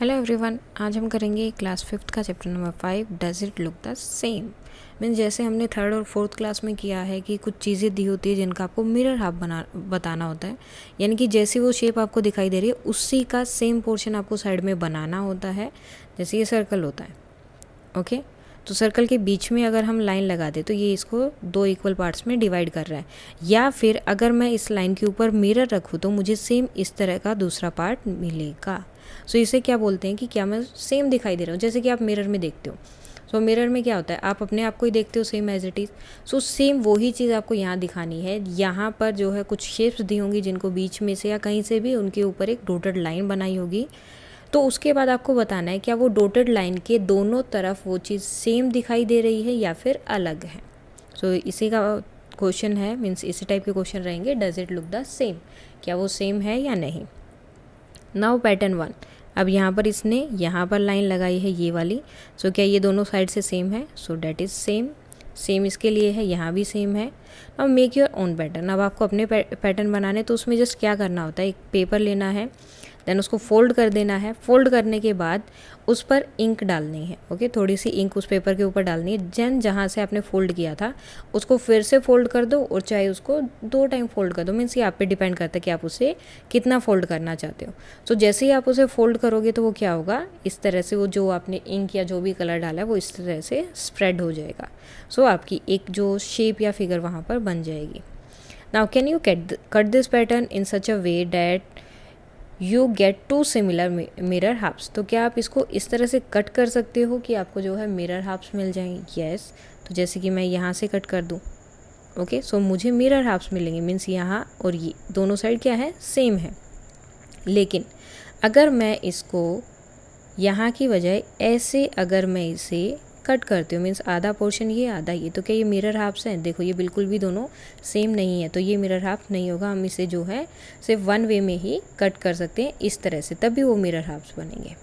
Hello everyone आज हम करेंगे क्लास फिफ्थ का chapter number five does it look the same mean जैसे हमने थर्ड और फोर्थ क्लास में किया है कि कुछ चीज़ें दी होती है जिनका आपको मिरर हाफ बना बताना होता है यानी कि जैसी वो शेप आपको दिखाई दे रही है उसी का सेम पोर्शन आपको साइड में बनाना होता है जैसे ये सर्कल होता है ओके तो सर्कल के बीच में अगर हम लाइन लगा दें तो ये इसको दो इक्वल पार्ट्स में डिवाइड कर रहा है या फिर अगर मैं इस लाइन के ऊपर मिरर रखूँ तो मुझे सेम इस तरह का दूसरा पार्ट मिलेगा सो इसे क्या बोलते हैं कि क्या मैं सेम दिखाई दे रहा हूँ जैसे कि आप मिरर में देखते हो सो so, मिरर में क्या होता है आप अपने आप को ही देखते हो same as it is so same वही चीज़ आपको यहाँ दिखानी है यहाँ पर जो है कुछ शेप्स दी होंगी जिनको बीच में से या कहीं से भी उनके ऊपर एक डोटेड लाइन बनाई होगी तो उसके बाद आपको बताना है क्या वो डोटेड लाइन के दोनों तरफ वो चीज़ सेम दिखाई दे रही है या फिर अलग है सो so, इसी का क्वेश्चन है मीन्स इसी टाइप के क्वेश्चन रहेंगे does it look the same क्या वो सेम है या नहीं नाउ पैटर्न वन अब यहाँ पर इसने यहाँ पर लाइन लगाई है ये वाली सो क्या ये दोनों साइड से सेम है so that is same same इसके लिए है यहाँ भी सेम है अब मेक योर ओन पैटर्न अब आपको अपने पैटर्न बनाने तो उसमें जस्ट क्या करना होता है एक पेपर लेना है देन उसको फोल्ड कर देना है फोल्ड करने के बाद उस पर इंक डालनी है ओके थोड़ी सी इंक उस पेपर के ऊपर डालनी है जैन जहाँ से आपने फोल्ड किया था उसको फिर से फोल्ड कर दो और चाहे उसको दो टाइम फोल्ड कर दो मीन्स ये आप पे डिपेंड करता है कि आप उसे कितना फोल्ड करना चाहते हो सो so, जैसे ही आप उसे फोल्ड करोगे तो वो क्या होगा इस तरह से वो जो आपने इंक या जो भी कलर डाला है वो इस तरह से स्प्रेड हो जाएगा सो so, आपकी एक जो शेप या फिगर वहाँ पर बन जाएगी now can you cut cut this pattern in such a way that you get two similar mirror halves तो क्या आप इसको इस तरह से कट कर सकते हो कि आपको जो है मिरर हाफ्स मिल जाएंगे यस yes. तो जैसे कि मैं यहाँ से कट कर दूँ ओके सो मुझे मिरर हाफ्स मिलेंगे मीन्स यहाँ और ये दोनों साइड क्या है सेम है लेकिन अगर मैं इसको यहाँ की बजाय ऐसे अगर मैं इसे कट करते हो मीन्स आधा पोर्शन ये आधा ये तो क्या ये मिरर हाफ्स हैं देखो ये बिल्कुल भी दोनों सेम नहीं है तो ये मिरर हाफ नहीं होगा हम इसे जो है सिर्फ वन वे में ही कट कर सकते हैं इस तरह से तब भी वो मिरर हाफ्स बनेंगे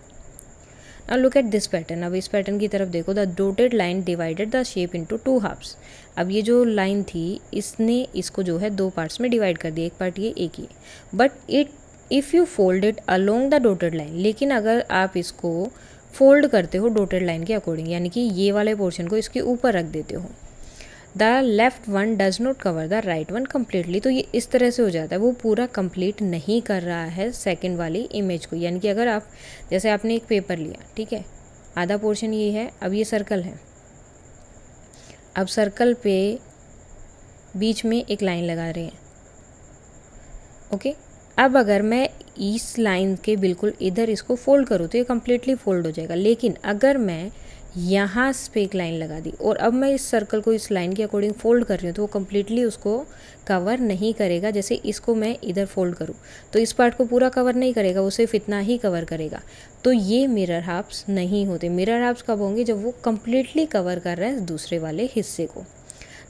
अब लुक एट दिस पैटर्न अब इस पैटर्न की तरफ देखो the dotted line divided the shape into two halves अब ये जो लाइन थी इसने इसको जो है दो पार्ट्स में डिवाइड कर दिया एक पार्ट ये एक ही but it if you fold it along the dotted line लेकिन अगर आप इसको फोल्ड करते हो डोटेड लाइन के अकॉर्डिंग यानी कि ये वाले पोर्शन को इसके ऊपर रख देते हो the left one does not cover the right one completely तो ये इस तरह से हो जाता है वो पूरा कंप्लीट नहीं कर रहा है सेकेंड वाली इमेज को यानी कि अगर आप जैसे आपने एक पेपर लिया ठीक है आधा पोर्शन ये है अब ये सर्कल है अब सर्कल पे बीच में एक लाइन लगा रहे हैं ओके अब अगर मैं इस लाइन के बिल्कुल इधर इसको फोल्ड करूँ तो ये कम्प्लीटली फोल्ड हो जाएगा लेकिन अगर मैं यहाँ पे एक लाइन लगा दी और अब मैं इस सर्कल को इस लाइन के अकॉर्डिंग फोल्ड कर रही हूँ तो वो कम्प्लीटली उसको कवर नहीं करेगा जैसे इसको मैं इधर फोल्ड करूँ तो इस पार्ट को पूरा कवर नहीं करेगा वो सिर्फ इतना ही कवर करेगा तो ये मिरर हाफ्स नहीं होते मिरर हाफ्स कब होंगे जब वो कम्प्लीटली कवर कर रहा है दूसरे वाले हिस्से को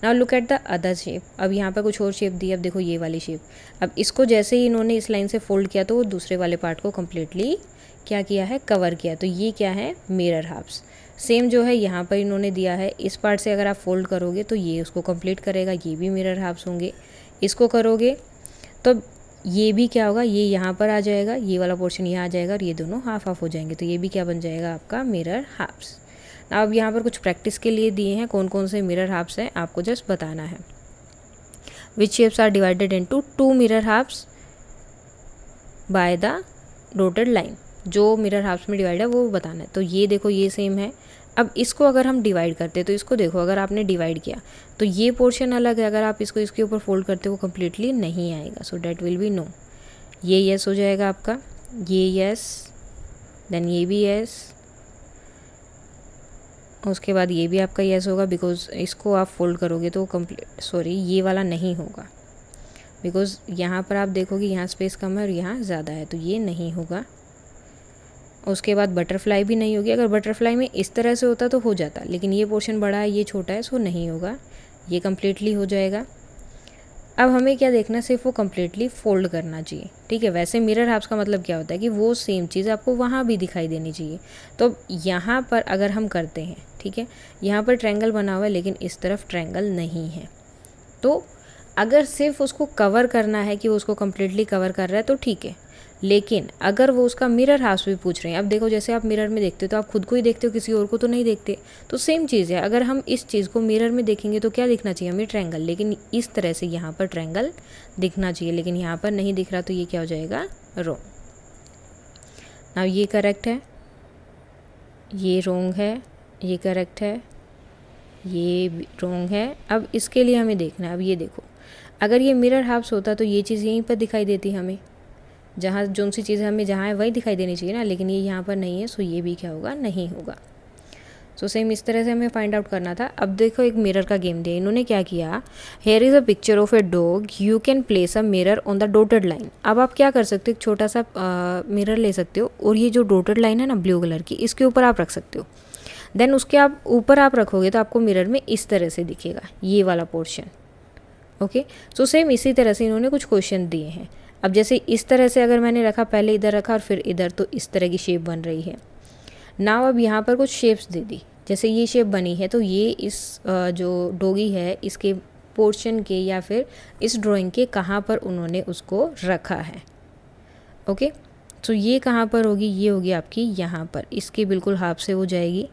now look at the other shape अब यहाँ पर कुछ और शेप दी अब देखो ये वाली शेप अब इसको जैसे ही इन्होंने इस लाइन से फोल्ड किया तो वो दूसरे वाले पार्ट को कम्प्लीटली क्या किया है कवर किया तो ये क्या है मिरर हाफ्स सेम जो है यहाँ पर इन्होंने दिया है इस पार्ट से अगर आप फोल्ड करोगे तो ये उसको कम्प्लीट करेगा ये भी मिरर हाफ्स होंगे इसको करोगे तो ये भी क्या होगा ये यहाँ पर आ जाएगा ये वाला पोर्शन यहाँ आ जाएगा और ये दोनों हाफ हाफ हो जाएंगे तो ये भी क्या बन जाएगा आपका मिरर हाफ्स अब यहाँ पर कुछ प्रैक्टिस के लिए दिए हैं कौन कौन से मिरर हाफ्स हैं आपको जस्ट बताना है which shapes are divided into two mirror halves by the dotted line जो मिरर हाफ्स में डिवाइड है वो बताना है तो ये देखो ये सेम है अब इसको अगर हम डिवाइड करते हैं तो इसको देखो अगर आपने डिवाइड किया तो ये पोर्शन अलग है अगर आप इसको इसके ऊपर फोल्ड करते हो कम्प्लीटली नहीं आएगा so that will be no ये यस हो जाएगा आपका ये यस देन ये भी यस उसके बाद ये भी आपका येस होगा बिकॉज इसको आप फोल्ड करोगे तो कम्प्लीट सॉरी ये वाला नहीं होगा बिकॉज़ यहाँ पर आप देखोगे यहाँ स्पेस कम है और यहाँ ज़्यादा है तो ये नहीं होगा उसके बाद बटरफ्लाई भी नहीं होगी अगर बटरफ्लाई में इस तरह से होता तो हो जाता लेकिन ये पोर्शन बड़ा है ये छोटा है सो नहीं होगा ये कम्प्लीटली हो जाएगा अब हमें क्या देखना है सिर्फ वो कम्प्लीटली फोल्ड करना चाहिए ठीक है वैसे मिरर हाफ्स का मतलब क्या होता है कि वो सेम चीज़ आपको वहाँ भी दिखाई देनी चाहिए तो यहाँ पर अगर हम करते हैं ठीक है यहाँ पर ट्रैंगल बना हुआ है लेकिन इस तरफ ट्रैंगल नहीं है तो अगर सिर्फ उसको कवर करना है कि वो उसको कम्प्लीटली कवर कर रहा है तो ठीक है लेकिन अगर वो उसका मिरर हाउस भी पूछ रहे हैं अब देखो जैसे आप मिरर में देखते हो तो आप खुद को ही देखते हो किसी और को तो नहीं देखते तो सेम चीज़ है अगर हम इस चीज़ को मिरर में देखेंगे तो क्या दिखना चाहिए हमें ट्रैंगल लेकिन इस तरह से यहाँ पर ट्रैंगल दिखना चाहिए लेकिन यहाँ पर नहीं दिख रहा तो ये क्या हो जाएगा रोंग ना ये करेक्ट है ये रोंग है ये करेक्ट है ये रोंग है अब इसके लिए हमें देखना है अब ये देखो अगर ये मिरर हाफ्स होता तो ये चीज़ यहीं पर दिखाई देती हमें जहाँ जो सी चीज़ हमें जहाँ है वही दिखाई देनी चाहिए ना लेकिन ये यहाँ पर नहीं है सो ये भी क्या होगा नहीं होगा सो सेम इस तरह से हमें फाइंड आउट करना था अब देखो एक मिरर का गेम दिया इन्होंने क्या किया here is a picture of a dog you can place a mirror on the dotted line अब आप क्या कर सकते हो एक छोटा सा मिरर ले सकते हो और ये जो डोटेड लाइन है ना ब्लू कलर की इसके ऊपर आप रख सकते हो देन उसके आप ऊपर आप रखोगे तो आपको मिरर में इस तरह से दिखेगा ये वाला पोर्शन ओके सो सेम इसी तरह से इन्होंने कुछ क्वेश्चन दिए हैं अब जैसे इस तरह से अगर मैंने रखा पहले इधर रखा और फिर इधर तो इस तरह की शेप बन रही है नाव अब यहाँ पर कुछ शेप्स दे दी जैसे ये शेप बनी है तो ये इस जो डोगी है इसके पोर्शन के या फिर इस ड्राइंग के कहाँ पर उन्होंने उसको रखा है ओके तो ये कहाँ पर होगी ये होगी आपकी यहाँ पर इसके बिल्कुल हाफ से हो जाएगी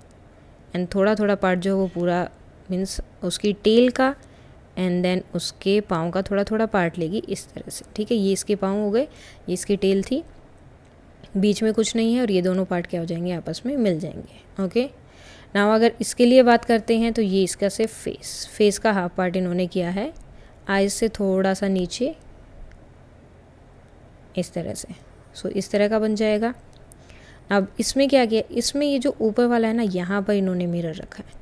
एंड थोड़ा थोड़ा पार्ट जो है वो पूरा मीन्स उसकी टेल का एंड देन उसके पाँव का थोड़ा थोड़ा पार्ट लेगी इस तरह से ठीक है ये इसके पाँव हो गए ये इसकी टेल थी बीच में कुछ नहीं है और ये दोनों पार्ट क्या हो जाएंगे आपस में मिल जाएंगे ओके नाव अगर इसके लिए बात करते हैं तो ये इसका सिर्फ फेस फेस का हाफ पार्ट इन्होंने किया है आइज से थोड़ा सा नीचे इस तरह से सो so, इस तरह का बन जाएगा अब इसमें क्या किया इसमें ये जो ऊपर वाला है ना यहाँ पर इन्होंने मिरर रखा है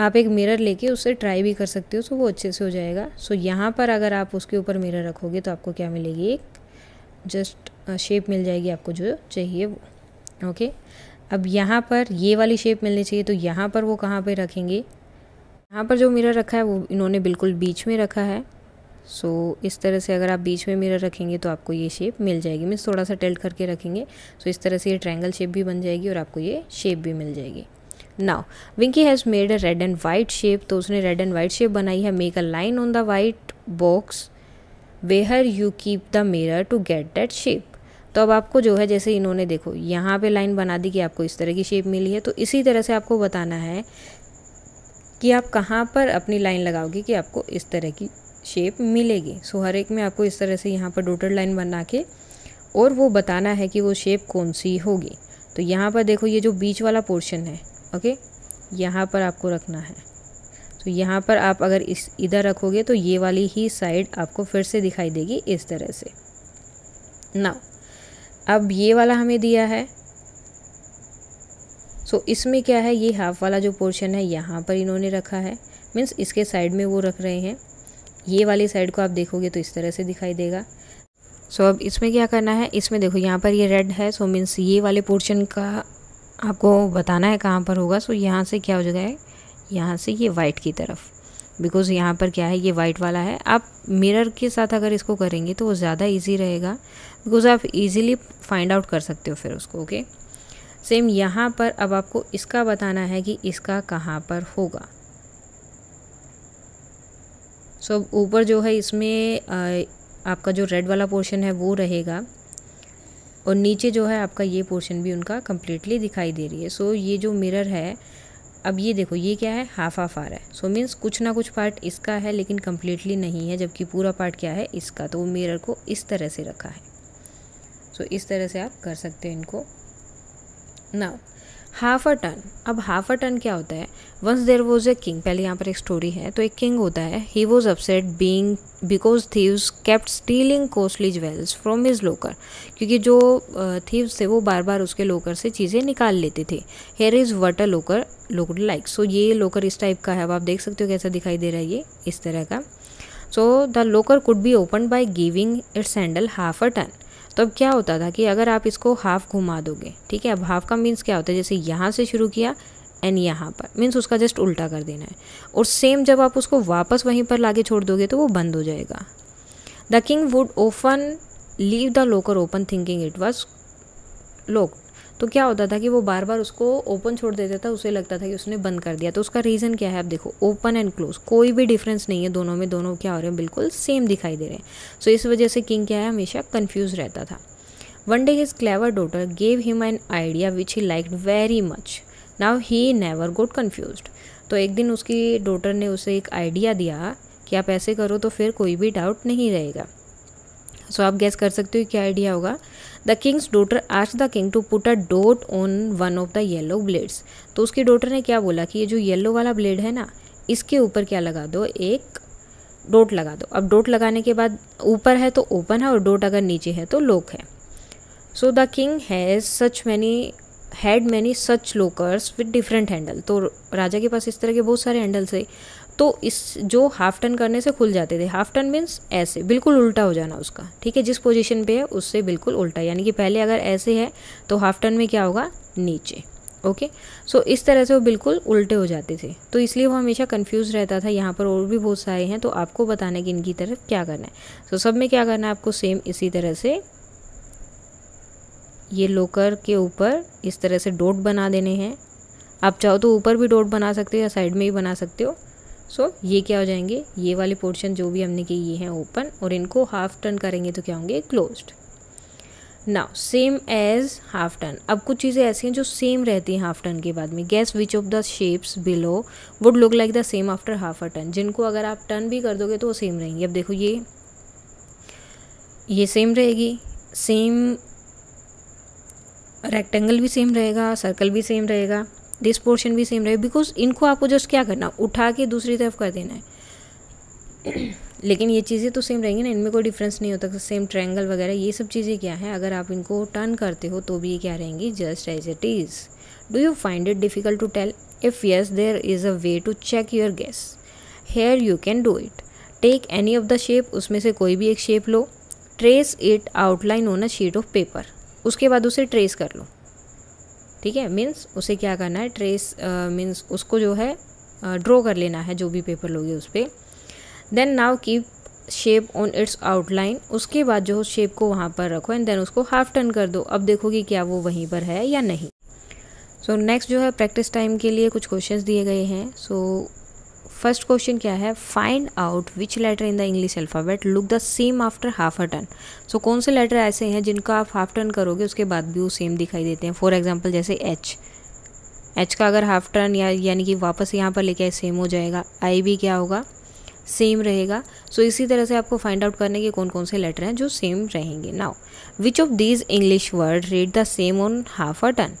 आप एक मिरर लेके उससे ट्राई भी कर सकते हो तो वो अच्छे से हो जाएगा सो so, यहाँ पर अगर आप उसके ऊपर मिरर रखोगे तो आपको क्या मिलेगी एक जस्ट शेप मिल जाएगी आपको जो चाहिए वो ओके okay? अब यहाँ पर ये वाली शेप मिलनी चाहिए तो यहाँ पर वो कहाँ पे रखेंगे यहाँ पर जो मिरर रखा है वो इन्होंने बिल्कुल बीच में रखा है सो so, इस तरह से अगर आप बीच में मिरर रखेंगे तो आपको ये शेप मिल जाएगी मीन्स थोड़ा सा टेल्ट करके रखेंगे सो तो so, इस तरह से ये ट्रायंगल शेप भी बन जाएगी और आपको ये शेप भी मिल जाएगी now Winky has made a red and white shape तो उसने रेड एंड वाइट शेप बनाई है make a line on the white box where you keep the mirror to get that shape तो अब आपको जो है जैसे इन्होंने देखो यहाँ पे लाइन बना दी कि आपको इस तरह की शेप मिली है तो इसी तरह से आपको बताना है कि आप कहाँ पर अपनी लाइन लगाओगे कि आपको इस तरह की शेप मिलेगी सो हर एक में आपको इस तरह से यहाँ पर डोटेड लाइन बना के और वो बताना है कि वो शेप कौन सी होगी तो यहाँ पर देखो ये जो बीच वाला पोर्शन है ओके यहाँ पर आपको रखना है तो यहाँ पर आप अगर इस इधर रखोगे तो ये वाली ही साइड आपको फिर से दिखाई देगी इस तरह से ना अब ये वाला हमें दिया है सो so, इसमें क्या है ये हाफ वाला जो पोर्शन है यहाँ पर इन्होंने रखा है मीन्स इसके साइड में वो रख रहे हैं ये वाली साइड को आप देखोगे तो इस तरह से दिखाई देगा सो so, अब इसमें क्या करना है इसमें देखो यहाँ पर ये रेड है सो so, मीन्स ये वाले पोर्शन का आपको बताना है कहाँ पर होगा सो यहाँ से क्या हो जाएगा यहाँ से ये वाइट की तरफ बिकॉज़ यहाँ पर क्या है ये वाइट वाला है आप मिरर के साथ अगर इसको करेंगे तो वो ज़्यादा इजी रहेगा बिकॉज़ आप इजीली फाइंड आउट कर सकते हो फिर उसको ओके सेम यहाँ पर अब आपको इसका बताना है कि इसका कहाँ पर होगा सो so, ऊपर जो है इसमें आ, आपका जो रेड वाला पोर्शन है वो रहेगा और नीचे जो है आपका ये पोर्शन भी उनका कम्प्लीटली दिखाई दे रही है सो ये जो मिरर है अब ये देखो ये क्या है हाफ हाफ आ रहा है सो मीन्स कुछ ना कुछ पार्ट इसका है लेकिन कम्प्लीटली नहीं है जबकि पूरा पार्ट क्या है इसका तो वो मिरर को इस तरह से रखा है सो so, इस तरह से आप कर सकते हैं इनको ना हाफ अ टन अब हाफ अ टन क्या होता है once there was a king पहले यहाँ पर एक स्टोरी है तो एक किंग होता है he was upset being because thieves kept stealing costly jewels from his locker क्योंकि जो थीव्स थे वो बार बार उसके लोकर से चीज़ें निकाल लेते थे here is what a locker locked like so ये लोकर इस टाइप का है अब आप देख सकते हो कैसा दिखाई दे रहा है ये इस तरह का so the locker could be open by giving its handle half a turn तो अब मतलब क्या होता था कि अगर आप इसको हाफ घुमा दोगे ठीक है अब हाफ का मीन्स क्या होता है जैसे यहाँ से शुरू किया एंड यहाँ पर मीन्स उसका जस्ट उल्टा कर देना है और सेम जब आप उसको वापस वहीं पर लाके छोड़ दोगे तो वो बंद हो जाएगा the king would open leave the locker open thinking it was lock तो क्या होता था कि वो बार बार उसको ओपन छोड़ देता था उसे लगता था कि उसने बंद कर दिया तो उसका रीज़न क्या है आप देखो ओपन एंड क्लोज कोई भी डिफरेंस नहीं है दोनों में दोनों क्या हो रहे हैं बिल्कुल सेम दिखाई दे रहे हैं सो so, इस वजह से किंग क्या है हमेशा कन्फ्यूज़ रहता था one day his clever daughter gave him an idea which he like very much now he never got confuse तो एक दिन उसकी डोटर ने उसे एक आइडिया दिया कि आप ऐसे करो तो फिर कोई भी डाउट नहीं रहेगा सो आप गैस कर सकते हो क्या आइडिया होगा द किंग्स डोटर आज the king to put a dot on one of the yellow blades तो उसके डोटर ने क्या बोला कि ये जो येलो वाला ब्लेड है ना इसके ऊपर क्या लगा दो एक डोट लगा दो अब डोट लगाने के बाद ऊपर है तो ओपन है और डोट अगर नीचे है तो लोक है so the king has such many had many such lockers with different handle तो राजा के पास इस तरह के बहुत सारे हैंडल्स है तो इस जो हाफ टर्न करने से खुल जाते थे हाफ टर्न मीन्स ऐसे बिल्कुल उल्टा हो जाना उसका ठीक है जिस पोजीशन पे है उससे बिल्कुल उल्टा यानी कि पहले अगर ऐसे है तो हाफ टर्न में क्या होगा नीचे ओके okay? सो so, इस तरह से वो बिल्कुल उल्टे हो जाते थे तो इसलिए वो हमेशा कंफ्यूज रहता था यहाँ पर और भी बहुत सारे हैं तो आपको बताना है कि इनकी तरफ क्या करना है सो so, सब में क्या करना है आपको सेम इसी तरह से ये लोकर के ऊपर इस तरह से डोट बना देने हैं आप चाहो तो ऊपर भी डोट बना सकते हो या साइड में भी बना सकते हो सो so, ये क्या हो जाएंगे ये वाले पोर्शन जो भी हमने किए ये हैं ओपन और इनको हाफ टर्न करेंगे तो क्या होंगे closed now same as half turn अब कुछ चीज़ें ऐसी हैं जो सेम रहती हैं हाफ टर्न के बाद में guess which of the shapes below would look like the same after half a turn जिनको अगर आप टर्न भी कर दोगे तो वो सेम रहेंगी अब देखो ये ये सेम रहेगी सेम रेक्टेंगल भी सेम रहेगा सर्कल भी सेम रहेगा दिस पोर्शन भी सेम रहे बिकॉज इनको आपको जस्ट क्या करना उठा के दूसरी तरफ कर देना है लेकिन ये चीज़ें तो सेम रहेंगी ना इनमें कोई डिफरेंस नहीं होता सेम ट्रैंगल वगैरह ये सब चीज़ें क्या है अगर आप इनको टर्न करते हो तो भी ये क्या रहेंगी just as it is do you find it difficult to tell if yes there is a way to check your guess here you can do it take any of the shape उसमें से कोई भी एक shape लो trace it outline on a sheet of paper उसके बाद उसे trace कर लो ठीक है मीन्स उसे क्या करना है ट्रेस मीन्स uh, उसको जो है ड्रॉ uh, कर लेना है जो भी पेपर लोगे उस पर then now keep shape on its outline उसके बाद जो शेप को वहाँ पर रखो एंड देन उसको हाफ टर्न कर दो अब देखो कि क्या वो वहीं पर है या नहीं सो so, नेक्स्ट जो है प्रैक्टिस टाइम के लिए कुछ क्वेश्चंस दिए गए हैं सो so, फर्स्ट क्वेश्चन क्या है find out which letter in the English alphabet look the same after half a turn so कौन से लेटर ऐसे हैं जिनका आप हाफ टर्न करोगे उसके बाद भी वो सेम दिखाई देते हैं फॉर एग्जाम्पल जैसे एच एच का अगर हाफ टर्न या यानी कि वापस यहाँ पर लेके आए सेम हो जाएगा आई भी क्या होगा सेम रहेगा सो so, इसी तरह से आपको फाइंड आउट करने के कौन कौन से लेटर हैं जो सेम रहेंगे now which of these English word read the same on half a turn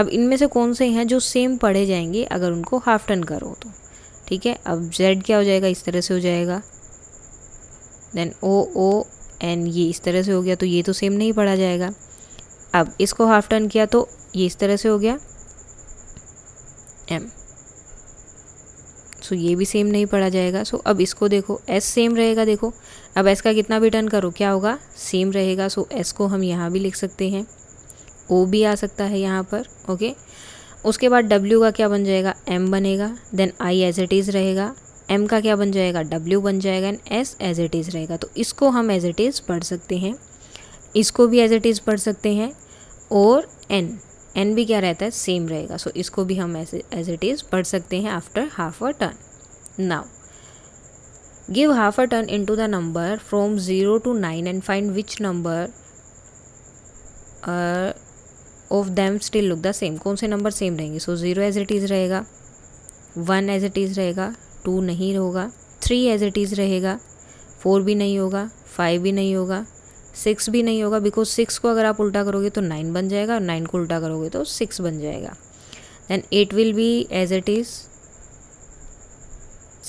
अब इनमें से कौन से हैं जो सेम पढ़े जाएंगे अगर उनको हाफ टर्न करो तो ठीक है अब जेड क्या हो जाएगा इस तरह से हो जाएगा देन ओ ओ एन ये इस तरह से हो गया तो ये तो सेम नहीं पढ़ा जाएगा अब इसको हाफ टर्न किया तो ये इस तरह से हो गया एम सो so, ये भी सेम नहीं पढ़ा जाएगा सो so, अब इसको देखो एस सेम रहेगा देखो अब एस का कितना भी टर्न करो क्या होगा सेम रहेगा सो so, एस को हम यहाँ भी लिख सकते हैं ओ भी आ सकता है यहाँ पर ओके okay? उसके बाद W का क्या बन जाएगा M बनेगा then I as it is रहेगा M का क्या बन जाएगा W बन जाएगा and S as it is रहेगा तो इसको हम एज इट इज़ पढ़ सकते हैं इसको भी एज इट इज़ पढ़ सकते हैं और N N भी क्या रहता है सेम रहेगा सो so, इसको भी हम एज इट इज़ पढ़ सकते हैं after half a turn now give half a turn in to the number from zero to nine and find which number of them still look the same कौन से number same रहेंगे so zero as it is रहेगा one as it is रहेगा two नहीं होगा three as it is रहेगा four भी नहीं होगा फाइव भी नहीं होगा सिक्स भी नहीं होगा बिकॉज सिक्स को अगर आप उल्टा करोगे तो नाइन बन जाएगा और नाइन को उल्टा करोगे तो सिक्स बन जाएगा then eight will be as it is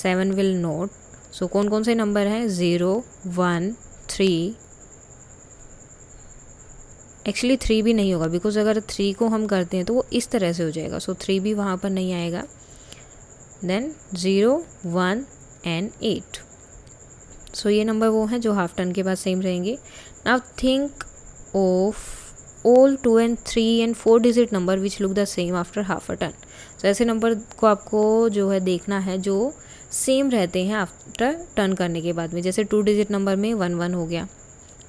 seven will not so कौन कौन से नंबर हैं zero one three actually three भी नहीं होगा बिकॉज अगर थ्री को हम करते हैं तो वो इस तरह से हो जाएगा सो so, थ्री भी वहाँ पर नहीं आएगा then zero one and eight so ये नंबर वो हैं जो हाफ टन के बाद सेम रहेंगे now think of all two and three and four digit number which look the same after half a turn so ऐसे नंबर को आपको जो है देखना है जो सेम रहते हैं आफ्टर टर्न करने के बाद में जैसे टू डिजिट नंबर में वन वन हो गया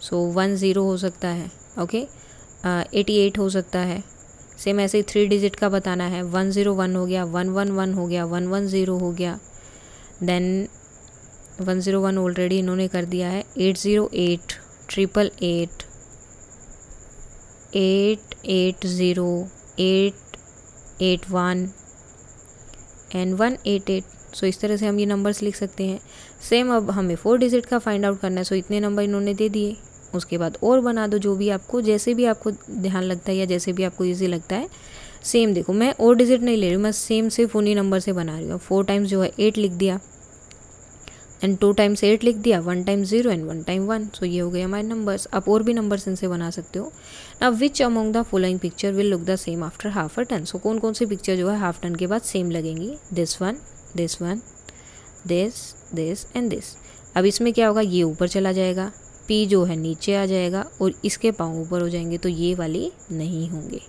सो वन ज़ीरो हो सकता है ओके okay? एटी एट हो सकता है सेम ऐसे ही थ्री डिजिट का बताना है वन ज़ीरो वन हो गया वन वन वन हो गया वन वन ज़ीरो हो गया then one zero one already इन्होंने कर दिया है eight zero eight triple eight eight eight zero eight eight one and one eight eight so इस तरह से हम ये नंबर्स लिख सकते हैं सेम अब हमें फोर डिजिट का फाइंड आउट करना है सो so इतने नंबर इन्होंने दे दिए उसके बाद और बना दो जो भी आपको जैसे भी आपको ध्यान लगता है या जैसे भी आपको ईजी लगता है सेम देखो मैं और डिजिट नहीं ले रही हूँ मैं सेम सिर्फ उन्हीं नंबर से बना रही हूँ फोर टाइम्स जो है एट लिख दिया एंड टू टाइम्स एट लिख दिया one time zero and one time one so ये हो गए हमारे नंबर्स आप और भी नंबर्स इनसे बना सकते हो ना which among the following picture will look the same after half a turn so कौन कौन सी पिक्चर जो है हाफ टन के बाद सेम लगेंगी this one this one this this and this अब इसमें क्या होगा ये ऊपर चला जाएगा पी जो है नीचे आ जाएगा और इसके पाँव ऊपर हो जाएंगे तो ये वाले नहीं होंगे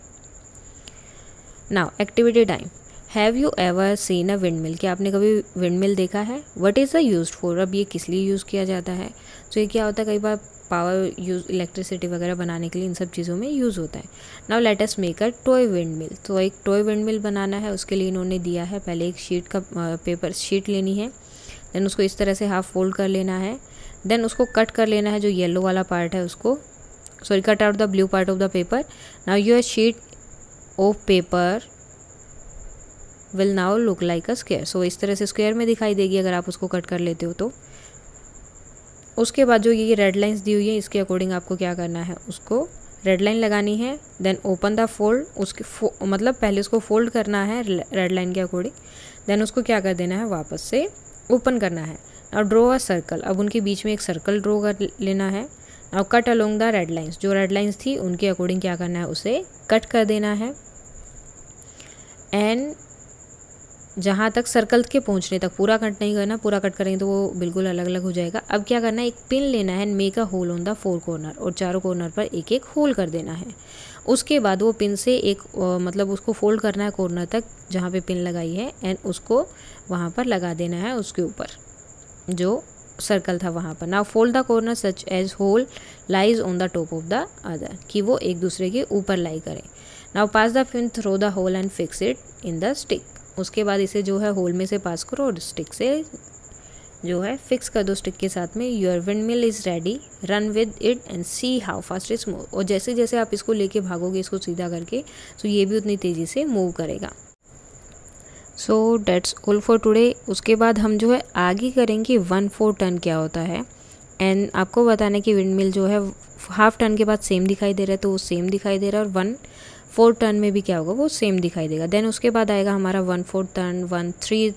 now activity time have you ever seen a windmill क्या आपने कभी विंड मिल देखा है what is the use for अब ये किस लिए यूज़ किया जाता है तो ये क्या होता है कई बार पावर यूज इलेक्ट्रिसिटी वगैरह बनाने के लिए इन सब चीज़ों में यूज़ होता है now latest make a toy windmill तो एक टॉय विंड मिल बनाना है उसके लिए इन्होंने दिया है पहले एक शीट का पेपर शीट लेनी है देन उसको इस तरह से हाफ फोल्ड कर लेना है देन उसको कट कर लेना है जो येलो वाला पार्ट है उसको sorry cut out the blue part of the paper now your sheet of paper will now look like a square so इस तरह से स्क्वेयर में दिखाई देगी अगर आप उसको कट कर लेते हो तो उसके बाद जो ये रेड लाइन्स दी हुई है इसके अकॉर्डिंग आपको क्या करना है उसको रेड लाइन लगानी है देन ओपन द फोल्ड उसके फो, मतलब पहले उसको फोल्ड करना है रेड लाइन के अकॉर्डिंग देन उसको क्या कर देना है वापस से ओपन करना है और ड्रो अ सर्कल अब उनके बीच में एक सर्कल ड्रो कर लेना है अब cut along the red lines जो रेड लाइन्स थी उनके अकॉर्डिंग क्या करना है उसे कट कर देना है एंड जहाँ तक सर्कल के पहुँचने तक पूरा कट नहीं करना पूरा कट करेंगे तो वो बिल्कुल अलग अलग हो जाएगा अब क्या करना है एक पिन लेना है and make a hole on the four corner और चारों कॉर्नर पर एक एक होल कर देना है उसके बाद वो पिन से एक मतलब उसको फोल्ड करना है कॉर्नर तक जहाँ पे पिन लगाई है एंड उसको वहाँ पर लगा देना है उसके ऊपर जो सर्कल था वहाँ पर now fold the corner such as hole lies on the top of the other कि वो एक दूसरे के ऊपर लाई करें now pass the pin through the hole and fix it in the stick उसके बाद इसे जो है होल में से पास करो और स्टिक से जो है फिक्स कर दो स्टिक के साथ में your windmill is ready run with it and see how fast it's move और जैसे जैसे आप इसको लेके भागोगे इसको सीधा करके तो ये भी उतनी तेज़ी से मूव करेगा so that's all for today उसके बाद हम जो है आगे करेंगे वन फोर टन क्या होता है एंड आपको बताना है कि विंड मिल जो है हाफ टन के बाद सेम दिखाई दे रहा है तो वो सेम दिखाई दे रहा है और वन फोर टन में भी क्या होगा वो सेम दिखाई देगा देन उसके बाद आएगा हमारा one four turn one three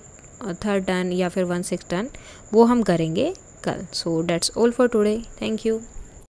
third turn या फिर वन सिक्स टन वो हम करेंगे कल so that's all for today thank you